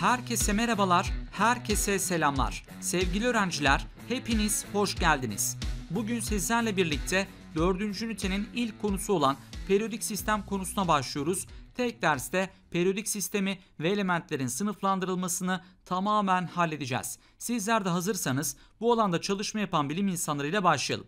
Herkese merhabalar, herkese selamlar. Sevgili öğrenciler, hepiniz hoş geldiniz. Bugün sizlerle birlikte 4. ünitenin ilk konusu olan periyodik sistem konusuna başlıyoruz. Tek derste periyodik sistemi ve elementlerin sınıflandırılmasını tamamen halledeceğiz. Sizler de hazırsanız bu alanda çalışma yapan bilim insanlarıyla başlayalım.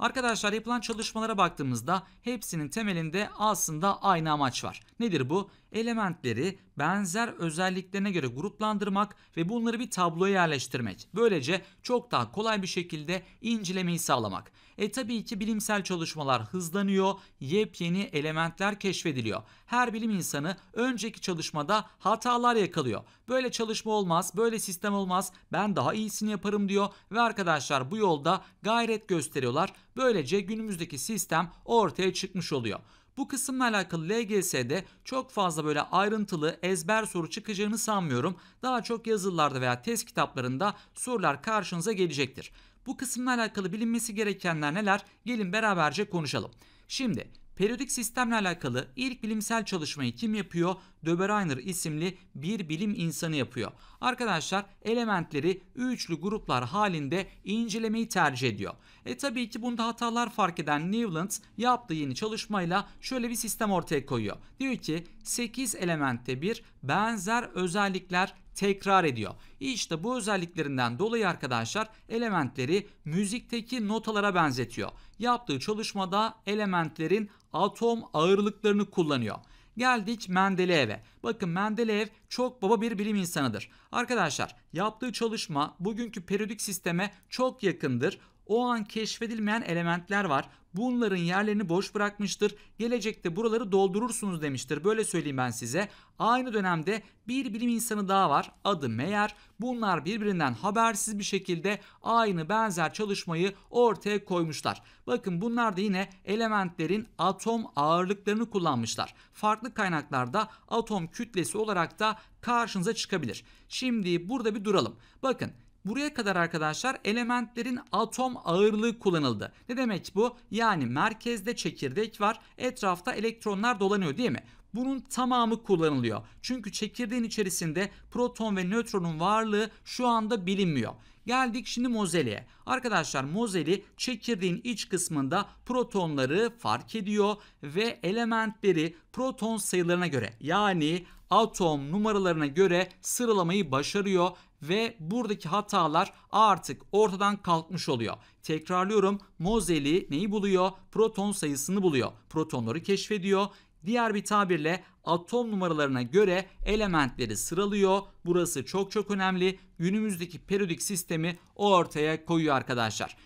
Arkadaşlar yapılan çalışmalara baktığımızda hepsinin temelinde aslında aynı amaç var. Nedir bu? Elementleri benzer özelliklerine göre gruplandırmak ve bunları bir tabloya yerleştirmek. Böylece çok daha kolay bir şekilde incelemeyi sağlamak. E tabii ki bilimsel çalışmalar hızlanıyor, yepyeni elementler keşfediliyor. Her bilim insanı önceki çalışmada hatalar yakalıyor. Böyle çalışma olmaz, böyle sistem olmaz, ben daha iyisini yaparım diyor ve arkadaşlar bu yolda gayret gösteriyorlar. Böylece günümüzdeki sistem ortaya çıkmış oluyor. Bu kısımla alakalı LGS'de çok fazla böyle ayrıntılı ezber soru çıkacağını sanmıyorum. Daha çok yazılılarda veya test kitaplarında sorular karşınıza gelecektir. Bu kısımla alakalı bilinmesi gerekenler neler? Gelin beraberce konuşalım. Şimdi periyodik sistemle alakalı ilk bilimsel çalışmayı kim yapıyor? Döbereiner isimli bir bilim insanı yapıyor. Arkadaşlar elementleri üçlü gruplar halinde incelemeyi tercih ediyor. E tabii ki bunda hatalar fark eden Newland yaptığı yeni çalışmayla şöyle bir sistem ortaya koyuyor. Diyor ki 8 elementte bir benzer özellikler tekrar ediyor. İşte bu özelliklerinden dolayı arkadaşlar elementleri müzikteki notalara benzetiyor. Yaptığı çalışmada elementlerin atom ağırlıklarını kullanıyor. Geldik Mendeleev'e. Bakın Mendeleev çok baba bir bilim insanıdır. Arkadaşlar yaptığı çalışma bugünkü periyodik sisteme çok yakındır. O an keşfedilmeyen elementler var bunların yerlerini boş bırakmıştır. Gelecekte buraları doldurursunuz demiştir. Böyle söyleyeyim ben size. Aynı dönemde bir bilim insanı daha var. Adı Meyer. Bunlar birbirinden habersiz bir şekilde aynı benzer çalışmayı ortaya koymuşlar. Bakın bunlar da yine elementlerin atom ağırlıklarını kullanmışlar. Farklı kaynaklarda atom kütlesi olarak da karşınıza çıkabilir. Şimdi burada bir duralım. Bakın Buraya kadar arkadaşlar elementlerin atom ağırlığı kullanıldı. Ne demek bu? Yani merkezde çekirdek var, etrafta elektronlar dolanıyor değil mi? Bunun tamamı kullanılıyor. Çünkü çekirdeğin içerisinde proton ve nötronun varlığı şu anda bilinmiyor. Geldik şimdi mozeliye. Arkadaşlar mozeli çekirdeğin iç kısmında protonları fark ediyor ve elementleri proton sayılarına göre yani atom numaralarına göre sıralamayı başarıyor ve buradaki hatalar artık ortadan kalkmış oluyor. Tekrarlıyorum Moseley neyi buluyor? Proton sayısını buluyor. Protonları keşfediyor. Diğer bir tabirle atom numaralarına göre elementleri sıralıyor. Burası çok çok önemli. Günümüzdeki periyodik sistemi o ortaya koyuyor arkadaşlar.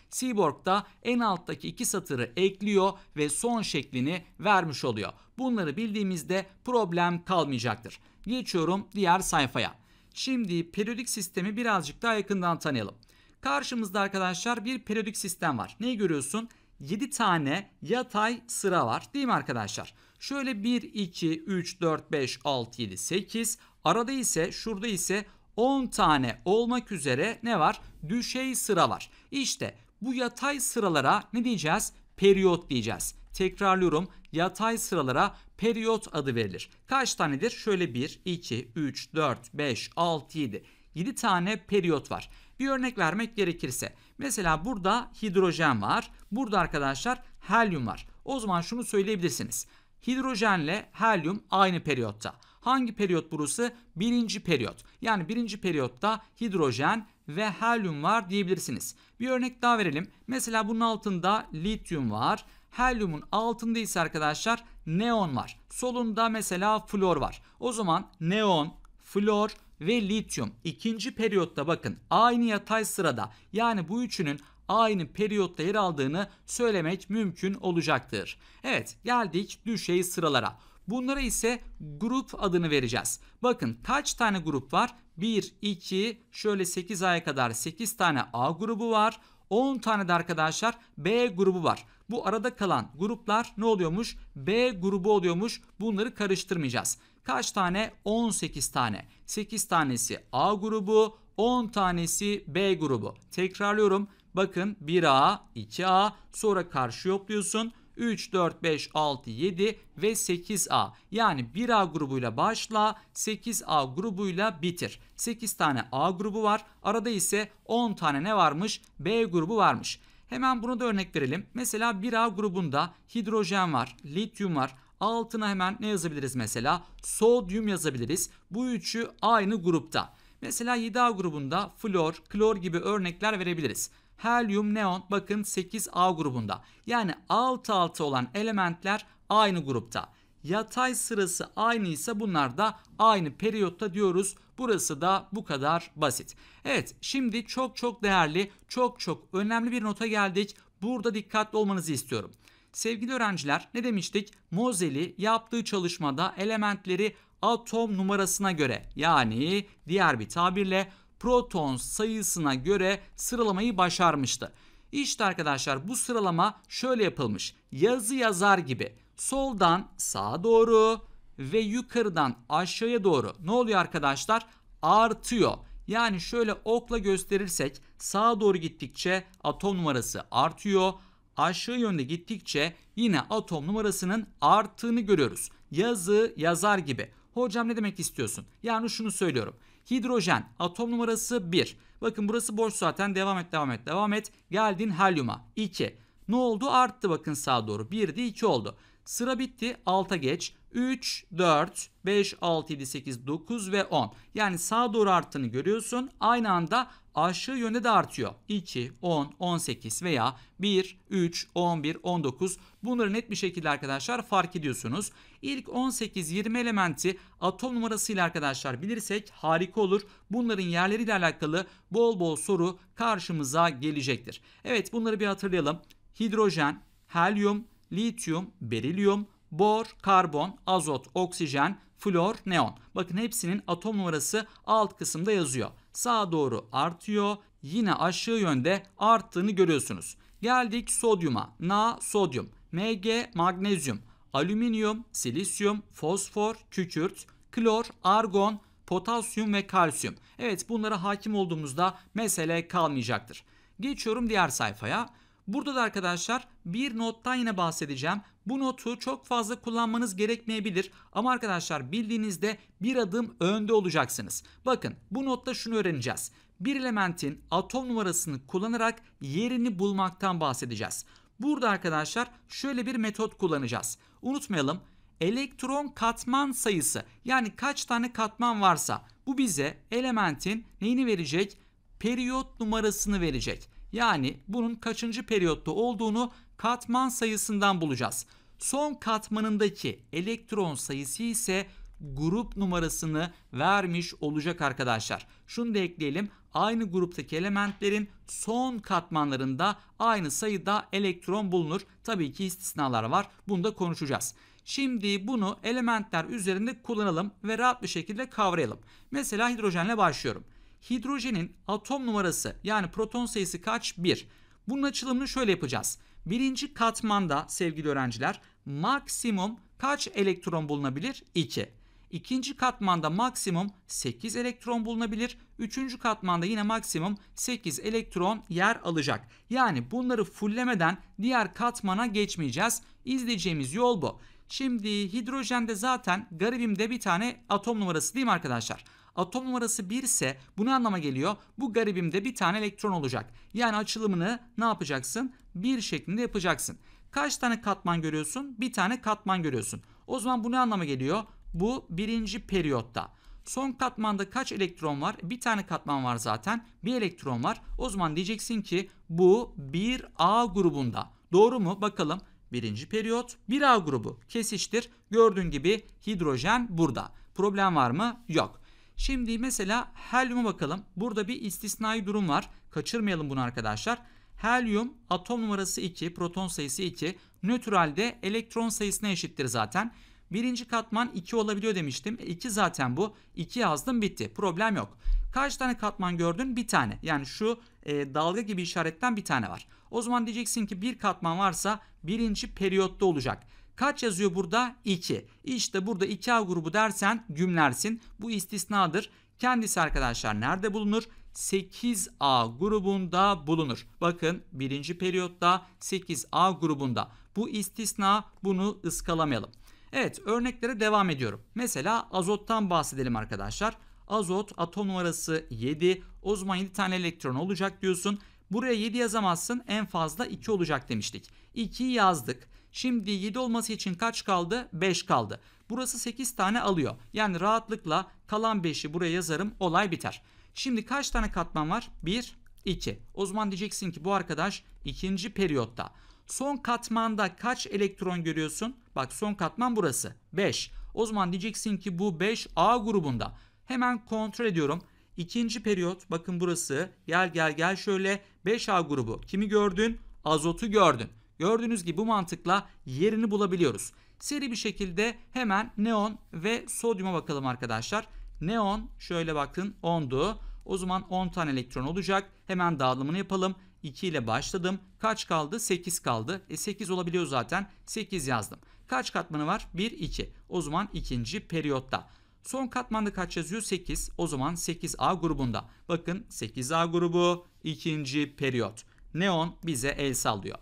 da en alttaki iki satırı ekliyor ve son şeklini vermiş oluyor. Bunları bildiğimizde problem kalmayacaktır. Geçiyorum diğer sayfaya. Şimdi periyodik sistemi birazcık daha yakından tanıyalım. Karşımızda arkadaşlar bir periyodik sistem var. Neyi görüyorsun? 7 tane yatay sıra var değil mi arkadaşlar? Şöyle 1, 2, 3, 4, 5, 6, 7, 8. Arada ise şurada ise 10 tane olmak üzere ne var? Düşey sıra var. İşte bu yatay sıralara ne diyeceğiz? Periyot diyeceğiz. Tekrarlıyorum. Yatay sıralara periyot adı verilir. Kaç tanedir? Şöyle 1, 2, 3, 4, 5, 6, 7. 7 tane periyot var. Bir örnek vermek gerekirse mesela burada hidrojen var. Burada arkadaşlar helyum var. O zaman şunu söyleyebilirsiniz. Hidrojenle helyum aynı periyotta. Hangi periyot burası? Birinci periyot. Yani birinci periyotta hidrojen ve helyum var diyebilirsiniz. Bir örnek daha verelim. Mesela bunun altında lityum var. Helyumun altında ise arkadaşlar neon var. Solunda mesela flor var. O zaman neon, flor ve lityum ikinci periyotta bakın aynı yatay sırada yani bu üçünün aynı periyotta yer aldığını söylemek mümkün olacaktır. Evet geldik düşey sıralara. Bunlara ise grup adını vereceğiz. Bakın kaç tane grup var? 1, 2, şöyle 8 aya kadar 8 tane A grubu var. 10 tane de arkadaşlar B grubu var. Bu arada kalan gruplar ne oluyormuş? B grubu oluyormuş. Bunları karıştırmayacağız. Kaç tane? 18 tane. 8 tanesi A grubu, 10 tanesi B grubu. Tekrarlıyorum. Bakın 1A, 2A sonra karşı yokluyorsun. 3, 4, 5, 6, 7 ve 8A. Yani 1A grubuyla başla, 8A grubuyla bitir. 8 tane A grubu var. Arada ise 10 tane ne varmış? B grubu varmış. Hemen bunu da örnek verelim. Mesela 1A grubunda hidrojen var, lityum var. Altına hemen ne yazabiliriz mesela? Sodyum yazabiliriz. Bu üçü aynı grupta. Mesela 7A grubunda flor, klor gibi örnekler verebiliriz. Helyum, neon bakın 8A grubunda. Yani 6-6 olan elementler aynı grupta. Yatay sırası aynı ise bunlar da aynı periyotta diyoruz. Burası da bu kadar basit. Evet şimdi çok çok değerli, çok çok önemli bir nota geldik. Burada dikkatli olmanızı istiyorum. Sevgili öğrenciler ne demiştik? Mozel'i yaptığı çalışmada elementleri atom numarasına göre yani diğer bir tabirle proton sayısına göre sıralamayı başarmıştı. İşte arkadaşlar bu sıralama şöyle yapılmış. Yazı yazar gibi soldan sağa doğru ve yukarıdan aşağıya doğru ne oluyor arkadaşlar? Artıyor. Yani şöyle okla gösterirsek sağa doğru gittikçe atom numarası artıyor. Aşağı yönde gittikçe yine atom numarasının arttığını görüyoruz. Yazı yazar gibi. Hocam ne demek istiyorsun? Yani şunu söylüyorum. Hidrojen atom numarası 1. Bakın burası boş zaten devam et devam et devam et. Geldin helyuma 2. Ne oldu? Arttı bakın sağa doğru. 1'di 2 oldu. Sıra bitti. Alta geç. 3, 4, 5, 6, 7, 8, 9 ve 10. Yani sağa doğru arttığını görüyorsun. Aynı anda aşağı yönde de artıyor. 2, 10, 18 veya 1, 3, 11, 19 bunları net bir şekilde arkadaşlar fark ediyorsunuz. İlk 18, 20 elementi atom numarasıyla arkadaşlar bilirsek harika olur. Bunların yerleriyle alakalı bol bol soru karşımıza gelecektir. Evet bunları bir hatırlayalım. Hidrojen, helyum, lityum, berilyum, bor, karbon, azot, oksijen, flor, neon. Bakın hepsinin atom numarası alt kısımda yazıyor. Sağa doğru artıyor. Yine aşağı yönde arttığını görüyorsunuz. Geldik sodyuma. Na sodyum, Mg magnezyum, alüminyum, silisyum, fosfor, kükürt, klor, argon, potasyum ve kalsiyum. Evet bunlara hakim olduğumuzda mesele kalmayacaktır. Geçiyorum diğer sayfaya. Burada da arkadaşlar bir nottan yine bahsedeceğim. Bu notu çok fazla kullanmanız gerekmeyebilir ama arkadaşlar bildiğinizde bir adım önde olacaksınız. Bakın bu notta şunu öğreneceğiz. Bir elementin atom numarasını kullanarak yerini bulmaktan bahsedeceğiz. Burada arkadaşlar şöyle bir metot kullanacağız. Unutmayalım elektron katman sayısı yani kaç tane katman varsa bu bize elementin neyini verecek? Periyot numarasını verecek. Yani bunun kaçıncı periyotta olduğunu katman sayısından bulacağız. Son katmanındaki elektron sayısı ise grup numarasını vermiş olacak arkadaşlar. Şunu da ekleyelim. Aynı gruptaki elementlerin son katmanlarında aynı sayıda elektron bulunur. Tabii ki istisnalar var. Bunu da konuşacağız. Şimdi bunu elementler üzerinde kullanalım ve rahat bir şekilde kavrayalım. Mesela hidrojenle başlıyorum. Hidrojenin atom numarası yani proton sayısı kaç? 1. Bunun açılımını şöyle yapacağız. Birinci katmanda sevgili öğrenciler maksimum kaç elektron bulunabilir? 2. İkinci katmanda maksimum 8 elektron bulunabilir. Üçüncü katmanda yine maksimum 8 elektron yer alacak. Yani bunları fullemeden diğer katmana geçmeyeceğiz. İzleyeceğimiz yol bu. Şimdi hidrojende zaten garibimde bir tane atom numarası değil mi arkadaşlar? Arkadaşlar. Atom numarası 1 ise bu ne anlama geliyor? Bu garibimde bir tane elektron olacak. Yani açılımını ne yapacaksın? 1 şeklinde yapacaksın. Kaç tane katman görüyorsun? Bir tane katman görüyorsun. O zaman bu ne anlama geliyor? Bu birinci periyotta. Son katmanda kaç elektron var? Bir tane katman var zaten. Bir elektron var. O zaman diyeceksin ki bu 1A grubunda. Doğru mu? Bakalım. Birinci periyot 1A grubu kesiştir. Gördüğün gibi hidrojen burada. Problem var mı? Yok. Şimdi mesela helyuma bakalım. Burada bir istisnai durum var. Kaçırmayalım bunu arkadaşlar. Helyum atom numarası 2, proton sayısı 2. Nötralde elektron sayısına eşittir zaten. Birinci katman 2 olabiliyor demiştim. 2 e, zaten bu. 2 yazdım bitti. Problem yok. Kaç tane katman gördün? Bir tane. Yani şu e, dalga gibi işaretten bir tane var. O zaman diyeceksin ki bir katman varsa birinci periyotta olacak. Kaç yazıyor burada? 2. İşte burada 2A grubu dersen gümlersin. Bu istisnadır. Kendisi arkadaşlar nerede bulunur? 8A grubunda bulunur. Bakın birinci periyotta 8A grubunda. Bu istisna bunu ıskalamayalım. Evet örneklere devam ediyorum. Mesela azottan bahsedelim arkadaşlar. Azot atom numarası 7. O zaman 7 tane elektron olacak diyorsun. Buraya 7 yazamazsın en fazla 2 olacak demiştik. 2'yi yazdık. Şimdi 7 olması için kaç kaldı? 5 kaldı. Burası 8 tane alıyor. Yani rahatlıkla kalan 5'i buraya yazarım olay biter. Şimdi kaç tane katman var? 1, 2. O zaman diyeceksin ki bu arkadaş ikinci periyotta. Son katmanda kaç elektron görüyorsun? Bak son katman burası 5. O zaman diyeceksin ki bu 5 A grubunda. Hemen kontrol ediyorum. İkinci periyot bakın burası. Gel gel gel şöyle 5A grubu. Kimi gördün? Azotu gördün. Gördüğünüz gibi bu mantıkla yerini bulabiliyoruz. Seri bir şekilde hemen neon ve sodyuma bakalım arkadaşlar. Neon şöyle bakın 10'du. O zaman 10 tane elektron olacak. Hemen dağılımını yapalım. 2 ile başladım. Kaç kaldı? 8 kaldı. E 8 olabiliyor zaten. 8 yazdım. Kaç katmanı var? 1, 2. O zaman ikinci periyotta. Son katmanda kaç yazıyor? 8. O zaman 8A grubunda. Bakın 8A grubu ikinci periyot. Neon bize el sallıyor.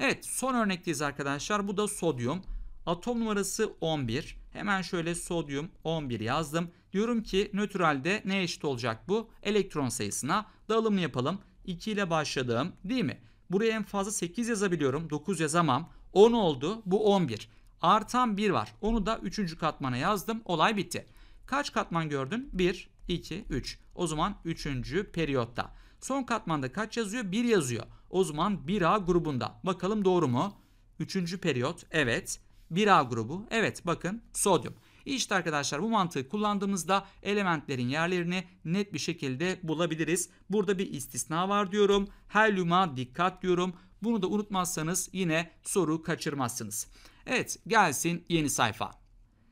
Evet son örnekteyiz arkadaşlar. Bu da sodyum. Atom numarası 11. Hemen şöyle sodyum 11 yazdım. Diyorum ki nötralde ne eşit olacak bu? Elektron sayısına dağılımını yapalım. 2 ile başladım değil mi? Buraya en fazla 8 yazabiliyorum. 9 yazamam. 10 oldu. Bu 11. Artan 1 var. Onu da 3. katmana yazdım. Olay bitti. Kaç katman gördün? 1, 2, 3. O zaman 3. periyotta. Son katmanda kaç yazıyor? 1 yazıyor. O zaman 1A grubunda. Bakalım doğru mu? 3. periyot. Evet. 1A grubu. Evet bakın sodyum. İşte arkadaşlar bu mantığı kullandığımızda elementlerin yerlerini net bir şekilde bulabiliriz. Burada bir istisna var diyorum. Helyuma dikkat diyorum. Bunu da unutmazsanız yine soru kaçırmazsınız. Evet gelsin yeni sayfa.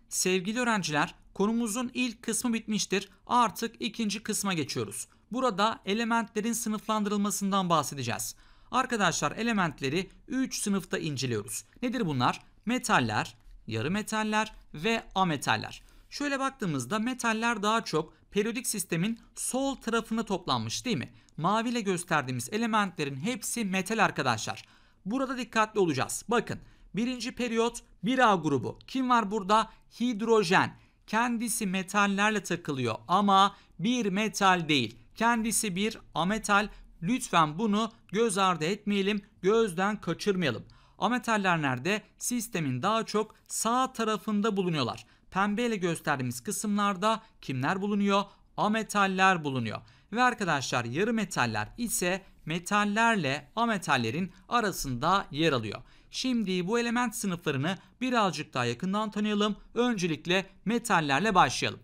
Sevgili öğrenciler konumuzun ilk kısmı bitmiştir. Artık ikinci kısma geçiyoruz. Burada elementlerin sınıflandırılmasından bahsedeceğiz. Arkadaşlar elementleri 3 sınıfta inceliyoruz. Nedir bunlar? Metaller, yarı metaller ve ametaller. Şöyle baktığımızda metaller daha çok periyodik sistemin sol tarafına toplanmış değil mi? Maviyle gösterdiğimiz elementlerin hepsi metal arkadaşlar. Burada dikkatli olacağız. Bakın birinci periyot 1A grubu. Kim var burada? Hidrojen. Kendisi metallerle takılıyor ama bir metal değil. Kendisi bir ametal. Lütfen bunu göz ardı etmeyelim, gözden kaçırmayalım. Ametaller nerede? Sistemin daha çok sağ tarafında bulunuyorlar. Pembe ile gösterdiğimiz kısımlarda kimler bulunuyor? Ametaller bulunuyor. Ve arkadaşlar yarı metaller ise metallerle ametallerin arasında yer alıyor. Şimdi bu element sınıflarını birazcık daha yakından tanıyalım. Öncelikle metallerle başlayalım.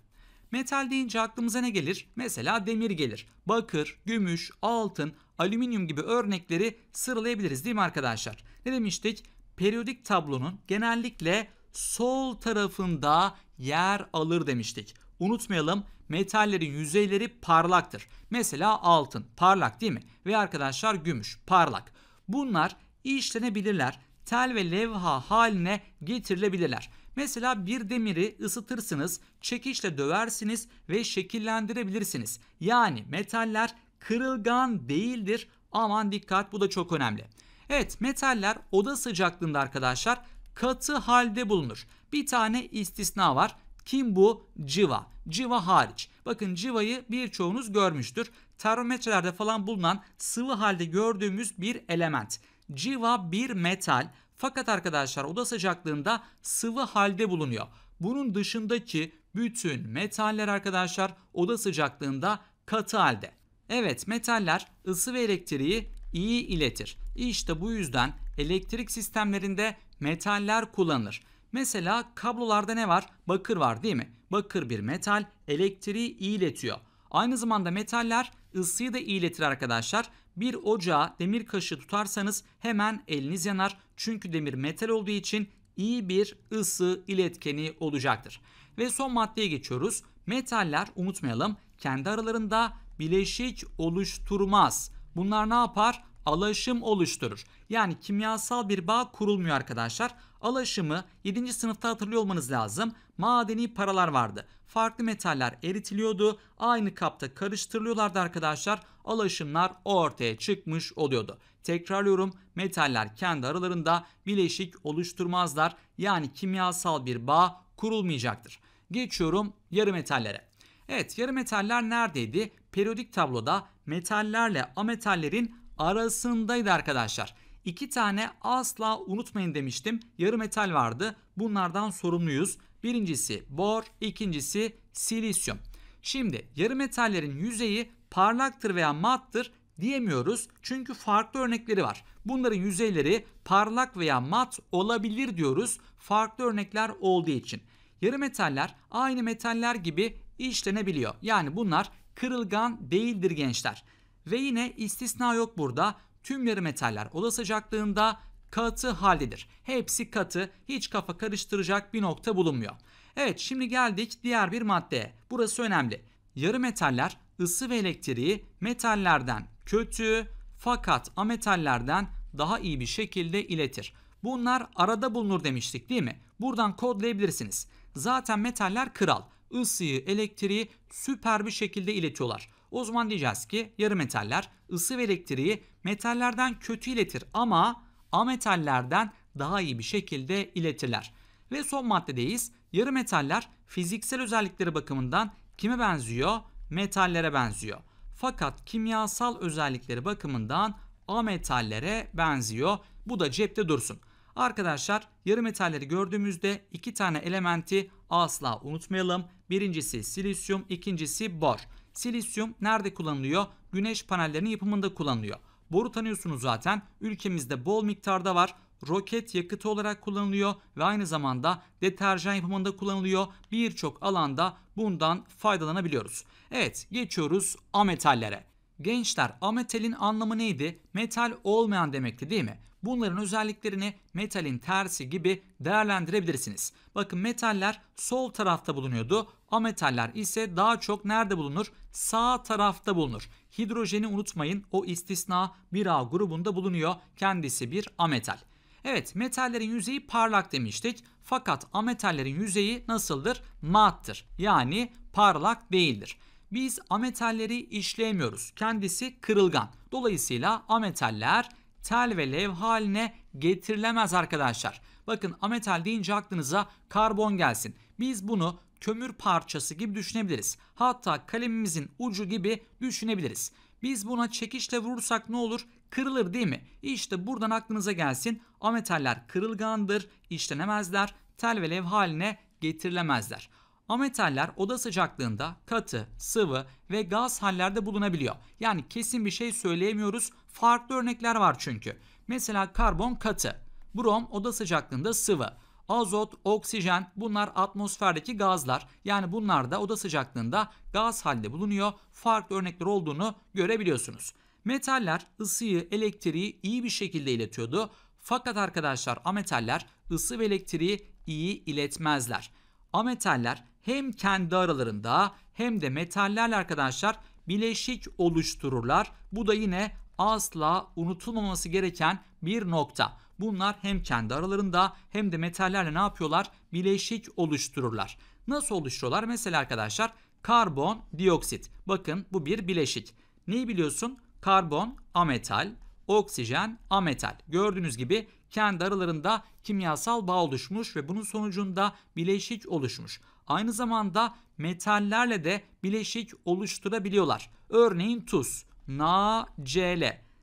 Metal deyince aklımıza ne gelir? Mesela demir gelir. Bakır, gümüş, altın, alüminyum gibi örnekleri sıralayabiliriz değil mi arkadaşlar? Ne demiştik? Periyodik tablonun genellikle sol tarafında yer alır demiştik. Unutmayalım metallerin yüzeyleri parlaktır. Mesela altın parlak değil mi? Ve arkadaşlar gümüş parlak. Bunlar işlenebilirler. Tel ve levha haline getirilebilirler. Mesela bir demiri ısıtırsınız, çekiçle döversiniz ve şekillendirebilirsiniz. Yani metaller kırılgan değildir. Aman dikkat bu da çok önemli. Evet metaller oda sıcaklığında arkadaşlar katı halde bulunur. Bir tane istisna var. Kim bu? Civa. Civa hariç. Bakın civayı birçoğunuz görmüştür. Termometrelerde falan bulunan sıvı halde gördüğümüz bir element. Civa bir metal. Fakat arkadaşlar oda sıcaklığında sıvı halde bulunuyor. Bunun dışındaki bütün metaller arkadaşlar oda sıcaklığında katı halde. Evet metaller ısı ve elektriği iyi iletir. İşte bu yüzden elektrik sistemlerinde metaller kullanılır. Mesela kablolarda ne var? Bakır var değil mi? Bakır bir metal elektriği iletiyor. Aynı zamanda metaller ısıyı da iletir arkadaşlar. Bir ocağa demir kaşığı tutarsanız hemen eliniz yanar. Çünkü demir metal olduğu için iyi bir ısı iletkeni olacaktır. Ve son maddeye geçiyoruz. Metaller unutmayalım kendi aralarında bileşik oluşturmaz. Bunlar ne yapar? alaşım oluşturur. Yani kimyasal bir bağ kurulmuyor arkadaşlar. Alaşımı 7. sınıfta hatırlıyor olmanız lazım. Madeni paralar vardı. Farklı metaller eritiliyordu. Aynı kapta karıştırılıyorlardı arkadaşlar. Alaşımlar ortaya çıkmış oluyordu. Tekrarlıyorum metaller kendi aralarında bileşik oluşturmazlar. Yani kimyasal bir bağ kurulmayacaktır. Geçiyorum yarı metallere. Evet yarı metaller neredeydi? Periyodik tabloda metallerle ametallerin arasındaydı arkadaşlar. İki tane asla unutmayın demiştim. Yarı metal vardı. Bunlardan sorumluyuz. Birincisi bor, ikincisi silisyum. Şimdi yarı metallerin yüzeyi parlaktır veya mattır diyemiyoruz. Çünkü farklı örnekleri var. Bunların yüzeyleri parlak veya mat olabilir diyoruz. Farklı örnekler olduğu için. Yarı metaller aynı metaller gibi işlenebiliyor. Yani bunlar kırılgan değildir gençler. Ve yine istisna yok burada. Tüm yarı metaller oda sıcaklığında katı haldedir. Hepsi katı, hiç kafa karıştıracak bir nokta bulunmuyor. Evet şimdi geldik diğer bir maddeye. Burası önemli. Yarı metaller ısı ve elektriği metallerden kötü fakat ametallerden daha iyi bir şekilde iletir. Bunlar arada bulunur demiştik değil mi? Buradan kodlayabilirsiniz. Zaten metaller kral. Isıyı, elektriği süper bir şekilde iletiyorlar. O zaman diyeceğiz ki yarı metaller ısı ve elektriği metallerden kötü iletir ama ametallerden daha iyi bir şekilde iletirler. Ve son maddedeyiz. Yarı metaller fiziksel özellikleri bakımından kime benziyor? Metallere benziyor. Fakat kimyasal özellikleri bakımından ametallere benziyor. Bu da cepte dursun. Arkadaşlar yarı metalleri gördüğümüzde iki tane elementi asla unutmayalım. Birincisi silisyum, ikincisi bor. Silisyum nerede kullanılıyor? Güneş panellerinin yapımında kullanılıyor. Boru tanıyorsunuz zaten. Ülkemizde bol miktarda var. Roket yakıtı olarak kullanılıyor ve aynı zamanda deterjan yapımında kullanılıyor. Birçok alanda bundan faydalanabiliyoruz. Evet, geçiyoruz ametallere. Gençler ametalin anlamı neydi? Metal olmayan demekti değil mi? Bunların özelliklerini metalin tersi gibi değerlendirebilirsiniz. Bakın metaller sol tarafta bulunuyordu. Ametaller ise daha çok nerede bulunur? Sağ tarafta bulunur. Hidrojeni unutmayın. O istisna 1A grubunda bulunuyor. Kendisi bir ametal. Evet metallerin yüzeyi parlak demiştik. Fakat ametallerin yüzeyi nasıldır? Mattır. Yani parlak değildir. Biz ametalleri işleyemiyoruz. Kendisi kırılgan. Dolayısıyla ametaller tel ve lev haline getirilemez arkadaşlar. Bakın ametal deyince aklınıza karbon gelsin. Biz bunu kömür parçası gibi düşünebiliriz. Hatta kalemimizin ucu gibi düşünebiliriz. Biz buna çekişle vurursak ne olur? Kırılır değil mi? İşte buradan aklınıza gelsin. Ametaller kırılgandır, işlenemezler, tel ve lev haline getirilemezler. Ametaller oda sıcaklığında katı, sıvı ve gaz hallerde bulunabiliyor. Yani kesin bir şey söyleyemiyoruz. Farklı örnekler var çünkü. Mesela karbon katı, brom oda sıcaklığında sıvı, azot, oksijen bunlar atmosferdeki gazlar. Yani bunlar da oda sıcaklığında gaz halde bulunuyor. Farklı örnekler olduğunu görebiliyorsunuz. Metaller ısıyı, elektriği iyi bir şekilde iletiyordu. Fakat arkadaşlar ametaller ısı ve elektriği iyi iletmezler. Ametaller hem kendi aralarında hem de metallerle arkadaşlar bileşik oluştururlar. Bu da yine asla unutulmaması gereken bir nokta. Bunlar hem kendi aralarında hem de metallerle ne yapıyorlar? Bileşik oluştururlar. Nasıl oluşturuyorlar? Mesela arkadaşlar karbon dioksit. Bakın bu bir bileşik. Neyi biliyorsun? Karbon ametal, oksijen ametal. Gördüğünüz gibi kendi aralarında kimyasal bağ oluşmuş ve bunun sonucunda bileşik oluşmuş aynı zamanda metallerle de bileşik oluşturabiliyorlar. Örneğin tuz, NaCl.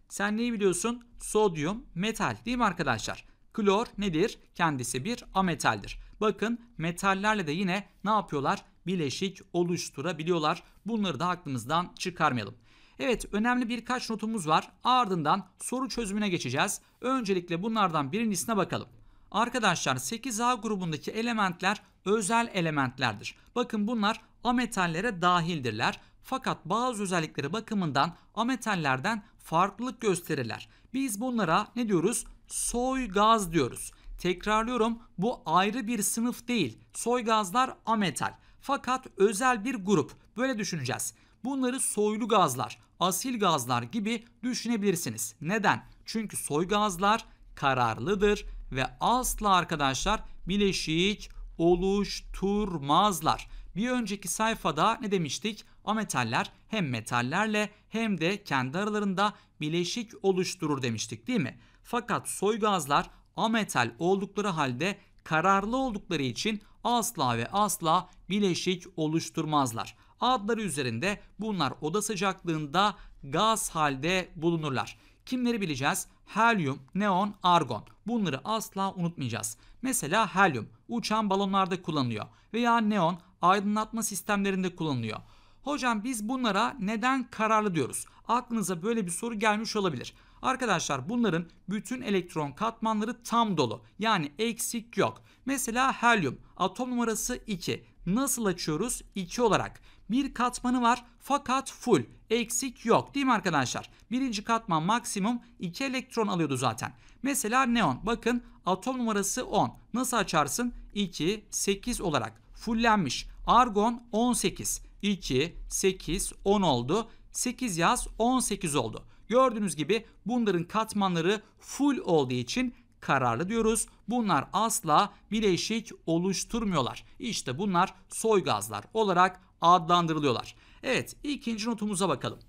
Sen neyi biliyorsun? Sodyum metal değil mi arkadaşlar? Klor nedir? Kendisi bir ametaldir. Bakın metallerle de yine ne yapıyorlar? Bileşik oluşturabiliyorlar. Bunları da aklımızdan çıkarmayalım. Evet önemli birkaç notumuz var. Ardından soru çözümüne geçeceğiz. Öncelikle bunlardan birincisine bakalım. Arkadaşlar 8A grubundaki elementler özel elementlerdir. Bakın bunlar ametallere dahildirler. Fakat bazı özellikleri bakımından ametallerden farklılık gösterirler. Biz bunlara ne diyoruz? Soy gaz diyoruz. Tekrarlıyorum bu ayrı bir sınıf değil. Soy gazlar ametal. Fakat özel bir grup. Böyle düşüneceğiz. Bunları soylu gazlar, asil gazlar gibi düşünebilirsiniz. Neden? Çünkü soy gazlar kararlıdır ve asla arkadaşlar bileşik oluşturmazlar. Bir önceki sayfada ne demiştik? Ametaller hem metallerle hem de kendi aralarında bileşik oluşturur demiştik değil mi? Fakat soy gazlar ametal oldukları halde kararlı oldukları için asla ve asla bileşik oluşturmazlar. Adları üzerinde bunlar oda sıcaklığında gaz halde bulunurlar. Kimleri bileceğiz? Helyum, neon, argon. Bunları asla unutmayacağız. Mesela helyum uçan balonlarda kullanılıyor veya neon aydınlatma sistemlerinde kullanılıyor. Hocam biz bunlara neden kararlı diyoruz? Aklınıza böyle bir soru gelmiş olabilir. Arkadaşlar bunların bütün elektron katmanları tam dolu. Yani eksik yok. Mesela helyum atom numarası 2. Nasıl açıyoruz? 2 olarak bir katmanı var fakat full eksik yok değil mi arkadaşlar? Birinci katman maksimum 2 elektron alıyordu zaten. Mesela neon bakın atom numarası 10 nasıl açarsın? 2, 8 olarak fullenmiş. Argon 18, 2, 8, 10 oldu. 8 yaz 18 oldu. Gördüğünüz gibi bunların katmanları full olduğu için kararlı diyoruz. Bunlar asla bileşik oluşturmuyorlar. İşte bunlar soy gazlar olarak adlandırılıyorlar. Evet ikinci notumuza bakalım.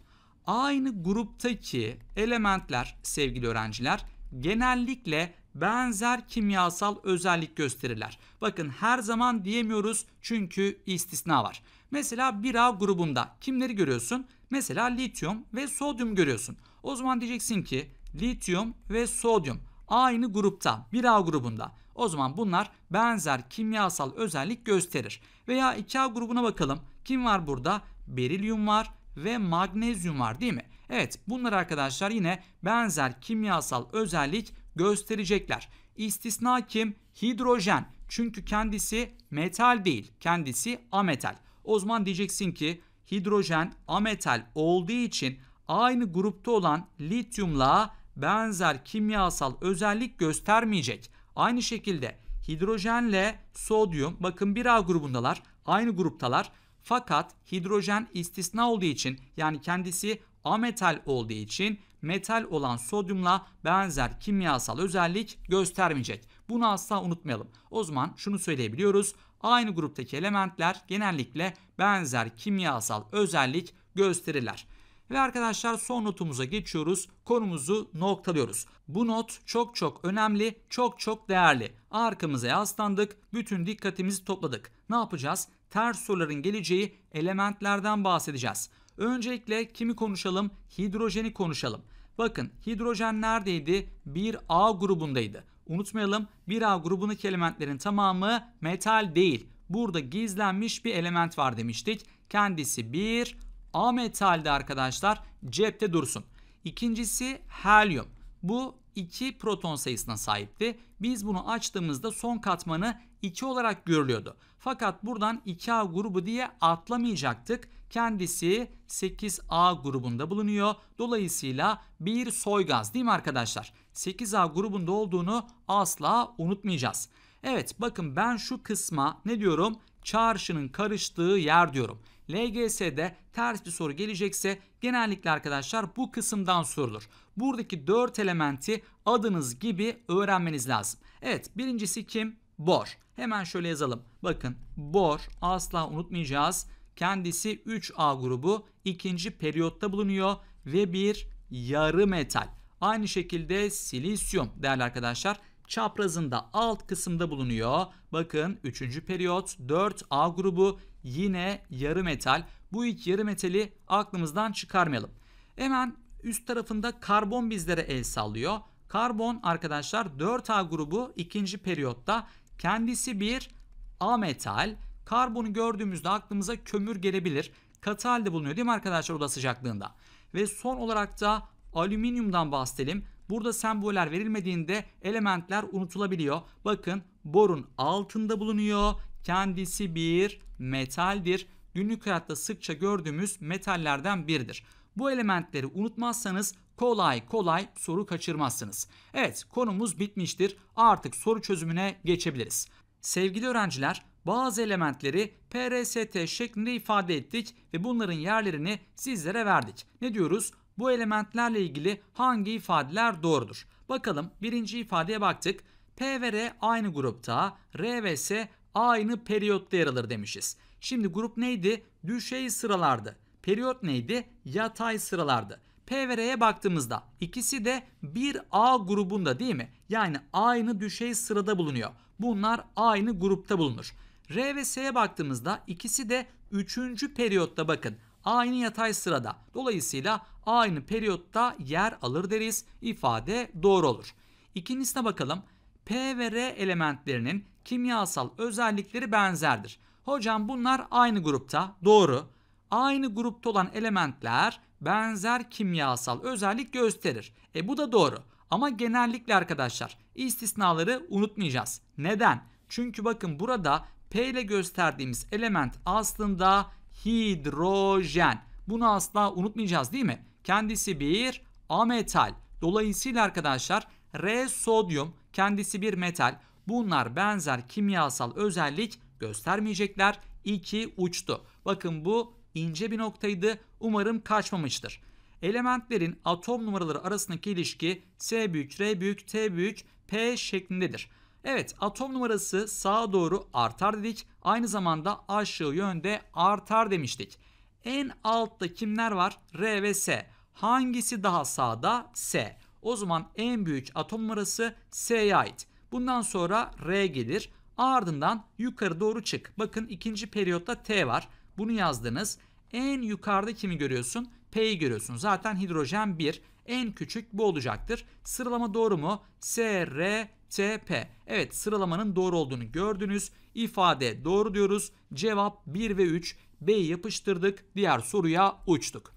Aynı gruptaki elementler sevgili öğrenciler genellikle benzer kimyasal özellik gösterirler. Bakın her zaman diyemiyoruz çünkü istisna var. Mesela 1A grubunda kimleri görüyorsun? Mesela lityum ve sodyum görüyorsun. O zaman diyeceksin ki lityum ve sodyum aynı grupta 1A grubunda. O zaman bunlar benzer kimyasal özellik gösterir. Veya 2A grubuna bakalım. Kim var burada? Berilyum var ve magnezyum var değil mi? Evet bunlar arkadaşlar yine benzer kimyasal özellik gösterecekler. İstisna kim? Hidrojen. Çünkü kendisi metal değil. Kendisi ametal. O zaman diyeceksin ki hidrojen ametal olduğu için aynı grupta olan lityumla benzer kimyasal özellik göstermeyecek. Aynı şekilde hidrojenle sodyum bakın 1A grubundalar. Aynı gruptalar. Fakat hidrojen istisna olduğu için yani kendisi ametal olduğu için metal olan sodyumla benzer kimyasal özellik göstermeyecek. Bunu asla unutmayalım. O zaman şunu söyleyebiliyoruz. Aynı gruptaki elementler genellikle benzer kimyasal özellik gösterirler. Ve arkadaşlar son notumuza geçiyoruz. Konumuzu noktalıyoruz. Bu not çok çok önemli, çok çok değerli. Arkamıza yaslandık, bütün dikkatimizi topladık. Ne yapacağız? ters soruların geleceği elementlerden bahsedeceğiz. Öncelikle kimi konuşalım? Hidrojeni konuşalım. Bakın hidrojen neredeydi? 1A grubundaydı. Unutmayalım 1A grubundaki elementlerin tamamı metal değil. Burada gizlenmiş bir element var demiştik. Kendisi 1 A metaldi arkadaşlar. Cepte dursun. İkincisi helyum. Bu 2 proton sayısına sahipti. Biz bunu açtığımızda son katmanı 2 olarak görülüyordu. Fakat buradan 2A grubu diye atlamayacaktık. Kendisi 8A grubunda bulunuyor. Dolayısıyla bir soy gaz değil mi arkadaşlar? 8A grubunda olduğunu asla unutmayacağız. Evet bakın ben şu kısma ne diyorum? Çarşının karıştığı yer diyorum. LGS'de ters bir soru gelecekse genellikle arkadaşlar bu kısımdan sorulur. Buradaki 4 elementi adınız gibi öğrenmeniz lazım. Evet birincisi kim? Bor. Hemen şöyle yazalım. Bakın bor asla unutmayacağız. Kendisi 3A grubu ikinci periyotta bulunuyor ve bir yarı metal. Aynı şekilde silisyum değerli arkadaşlar çaprazında alt kısımda bulunuyor. Bakın 3. periyot 4A grubu yine yarı metal. Bu iki yarı metali aklımızdan çıkarmayalım. Hemen üst tarafında karbon bizlere el sallıyor. Karbon arkadaşlar 4A grubu ikinci periyotta kendisi bir A metal, karbonu gördüğümüzde aklımıza kömür gelebilir. Katı halde bulunuyor değil mi arkadaşlar oda sıcaklığında? Ve son olarak da alüminyumdan bahsedelim. Burada semboller verilmediğinde elementler unutulabiliyor. Bakın borun altında bulunuyor. Kendisi bir metaldir. Günlük hayatta sıkça gördüğümüz metallerden biridir. Bu elementleri unutmazsanız kolay kolay soru kaçırmazsınız. Evet konumuz bitmiştir. Artık soru çözümüne geçebiliriz. Sevgili öğrenciler, bazı elementleri PRST şeklinde ifade ettik ve bunların yerlerini sizlere verdik. Ne diyoruz? Bu elementlerle ilgili hangi ifadeler doğrudur? Bakalım birinci ifadeye baktık. P ve R aynı grupta, R ve S aynı periyotta yer alır demişiz. Şimdi grup neydi? Düşey sıralardı. Periyot neydi? Yatay sıralardı. P ve R'ye baktığımızda ikisi de bir A grubunda değil mi? Yani aynı düşey sırada bulunuyor. Bunlar aynı grupta bulunur. R ve S'ye baktığımızda ikisi de 3. periyotta bakın aynı yatay sırada. Dolayısıyla aynı periyotta yer alır deriz. İfade doğru olur. İkincisine bakalım. P ve R elementlerinin kimyasal özellikleri benzerdir. Hocam bunlar aynı grupta. Doğru aynı grupta olan elementler benzer kimyasal özellik gösterir. E bu da doğru. Ama genellikle arkadaşlar istisnaları unutmayacağız. Neden? Çünkü bakın burada P ile gösterdiğimiz element aslında hidrojen. Bunu asla unutmayacağız değil mi? Kendisi bir ametal. Dolayısıyla arkadaşlar R sodyum kendisi bir metal. Bunlar benzer kimyasal özellik göstermeyecekler. İki uçtu. Bakın bu ince bir noktaydı. Umarım kaçmamıştır. Elementlerin atom numaraları arasındaki ilişki S büyük, R büyük, T büyük, P şeklindedir. Evet atom numarası sağa doğru artar dedik. Aynı zamanda aşağı yönde artar demiştik. En altta kimler var? R ve S. Hangisi daha sağda? S. O zaman en büyük atom numarası S'ye ait. Bundan sonra R gelir. Ardından yukarı doğru çık. Bakın ikinci periyotta T var. Bunu yazdınız. En yukarıda kimi görüyorsun? P'yi görüyorsun. Zaten hidrojen 1 en küçük bu olacaktır. Sıralama doğru mu? S, R, T, P. Evet sıralamanın doğru olduğunu gördünüz. İfade doğru diyoruz. Cevap 1 ve 3. B'yi yapıştırdık. Diğer soruya uçtuk.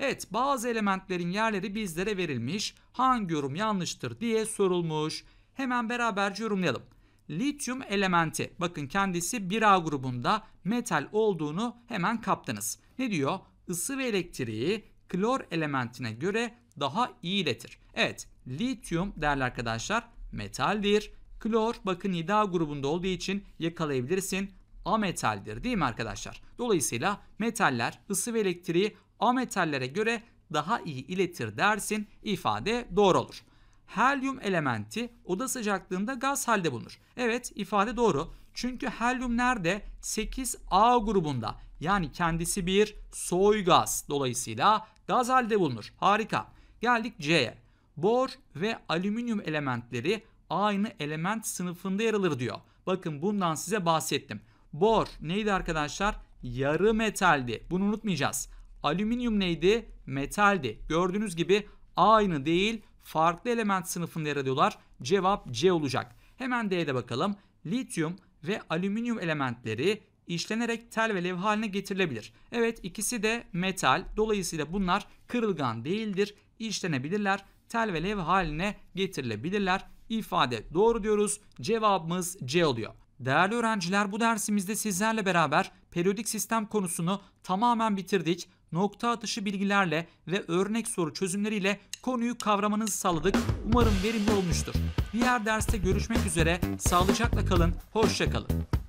Evet bazı elementlerin yerleri bizlere verilmiş. Hangi yorum yanlıştır diye sorulmuş. Hemen beraberce yorumlayalım lityum elementi bakın kendisi 1A grubunda metal olduğunu hemen kaptınız. Ne diyor? Isı ve elektriği klor elementine göre daha iyi iletir. Evet lityum değerli arkadaşlar metaldir. Klor bakın 7A grubunda olduğu için yakalayabilirsin. Ametaldir değil mi arkadaşlar? Dolayısıyla metaller ısı ve elektriği ametallere göre daha iyi iletir dersin ifade doğru olur. Helyum elementi oda sıcaklığında gaz halde bulunur. Evet ifade doğru. Çünkü helyum nerede? 8A grubunda. Yani kendisi bir soy gaz. Dolayısıyla gaz halde bulunur. Harika. Geldik C'ye. Bor ve alüminyum elementleri aynı element sınıfında yer alır diyor. Bakın bundan size bahsettim. Bor neydi arkadaşlar? Yarı metaldi. Bunu unutmayacağız. Alüminyum neydi? Metaldi. Gördüğünüz gibi aynı değil farklı element sınıfında yer alıyorlar. Cevap C olacak. Hemen D'de bakalım. Lityum ve alüminyum elementleri işlenerek tel ve levha haline getirilebilir. Evet ikisi de metal. Dolayısıyla bunlar kırılgan değildir. İşlenebilirler. Tel ve levha haline getirilebilirler. İfade doğru diyoruz. Cevabımız C oluyor. Değerli öğrenciler bu dersimizde sizlerle beraber periyodik sistem konusunu tamamen bitirdik nokta atışı bilgilerle ve örnek soru çözümleriyle konuyu kavramanızı sağladık. Umarım verimli olmuştur. Diğer derste görüşmek üzere. Sağlıcakla kalın, Hoşçakalın. kalın.